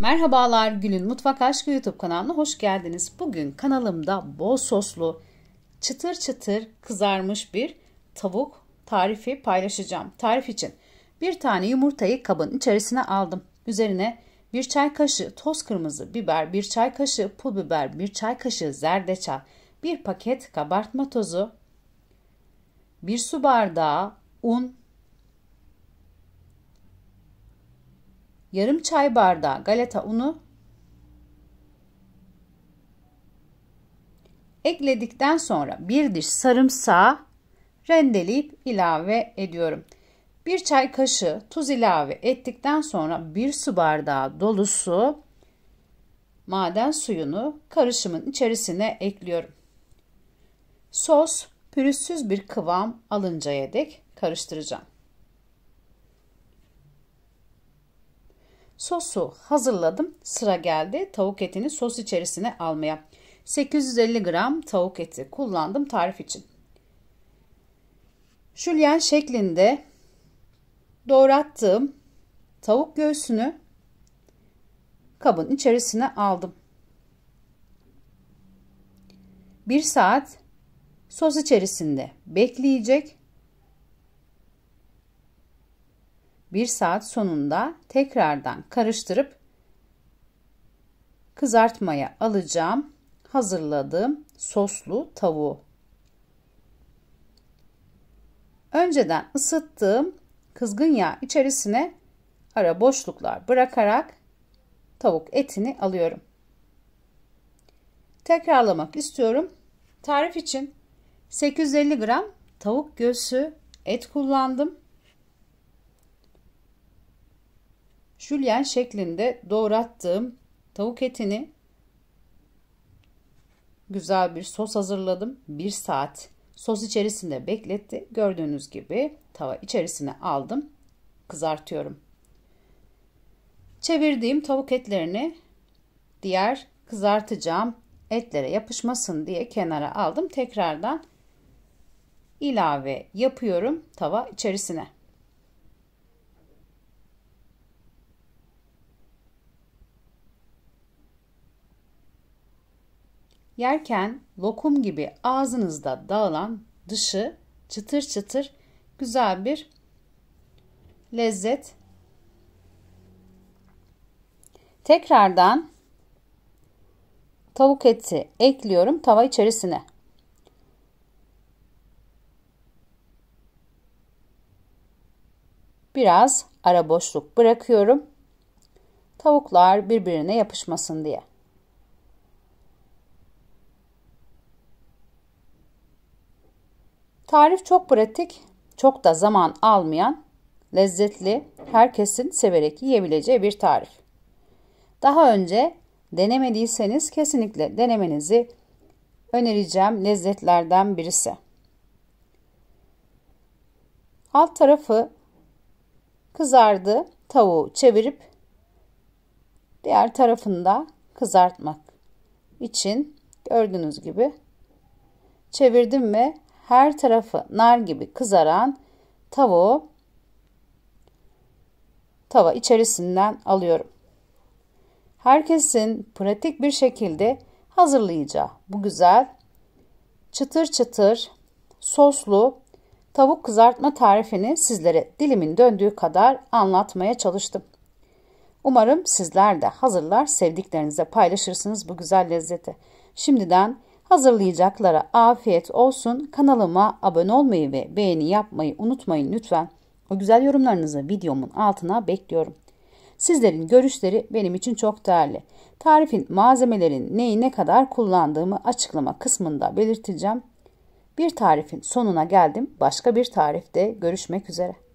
Merhabalar Gül'ün Mutfak Aşkı YouTube kanalına hoş geldiniz. Bugün kanalımda bol soslu, çıtır çıtır kızarmış bir tavuk tarifi paylaşacağım. Tarif için bir tane yumurtayı kabın içerisine aldım. Üzerine bir çay kaşığı toz kırmızı biber, bir çay kaşığı pul biber, bir çay kaşığı zerdeçal, bir paket kabartma tozu, bir su bardağı un, yarım çay bardağı galeta unu ekledikten sonra bir diş sarımsağı rendeleyip ilave ediyorum. Bir çay kaşığı tuz ilave ettikten sonra bir su bardağı dolusu maden suyunu karışımın içerisine ekliyorum. Sos pürüzsüz bir kıvam alıncaya dek karıştıracağım. Sosu hazırladım. Sıra geldi tavuk etini sos içerisine almaya. 850 gram tavuk eti kullandım tarif için. Jülyen şeklinde doğrattığım tavuk göğsünü kabın içerisine aldım. 1 saat sos içerisinde bekleyecek. Bir saat sonunda tekrardan karıştırıp kızartmaya alacağım hazırladığım soslu tavuğu. Önceden ısıttığım kızgın yağ içerisine ara boşluklar bırakarak tavuk etini alıyorum. Tekrarlamak istiyorum. Tarif için 850 gram tavuk göğsü et kullandım. jülyen şeklinde doğrattığım tavuk etini güzel bir sos hazırladım. Bir saat sos içerisinde bekletti. Gördüğünüz gibi tava içerisine aldım. Kızartıyorum. Çevirdiğim tavuk etlerini diğer kızartacağım etlere yapışmasın diye kenara aldım. Tekrardan ilave yapıyorum tava içerisine. Yerken lokum gibi ağzınızda dağılan dışı çıtır çıtır güzel bir lezzet. Tekrardan tavuk eti ekliyorum tava içerisine. Biraz ara boşluk bırakıyorum. Tavuklar birbirine yapışmasın diye. Tarif çok pratik, çok da zaman almayan, lezzetli, herkesin severek yiyebileceği bir tarif. Daha önce denemediyseniz kesinlikle denemenizi önereceğim lezzetlerden birisi. Alt tarafı kızardı, tavuğu çevirip diğer tarafında kızartmak için gördüğünüz gibi çevirdim ve her tarafı nar gibi kızaran tavuğu tava içerisinden alıyorum. Herkesin pratik bir şekilde hazırlayacağı bu güzel çıtır çıtır soslu tavuk kızartma tarifini sizlere dilimin döndüğü kadar anlatmaya çalıştım. Umarım sizler de hazırlar sevdiklerinize paylaşırsınız bu güzel lezzeti. Şimdiden hazırlayacaklara afiyet olsun. Kanalıma abone olmayı ve beğeni yapmayı unutmayın lütfen. O güzel yorumlarınızı videomun altına bekliyorum. Sizlerin görüşleri benim için çok değerli. Tarifin malzemelerin neyi ne kadar kullandığımı açıklama kısmında belirteceğim. Bir tarifin sonuna geldim. Başka bir tarifte görüşmek üzere.